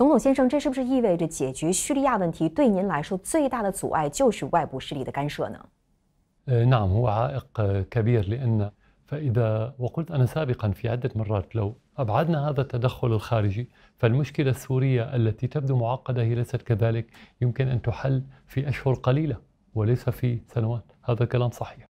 总统先生，这是不是意味着解决叙利亚问题对您来说最大的阻碍就是外部势力的干涉呢？نعم هو عائق كبير لأن فإذا وقلت أنا سابقا في عدة مرات لو أبعدنا هذا التدخل الخارجي فالمشكلة السورية التي تبدو معقدة هي ليست كذلك يمكن أن تحل في أشهر قليلة وليس في سنوات هذا كلام صحيح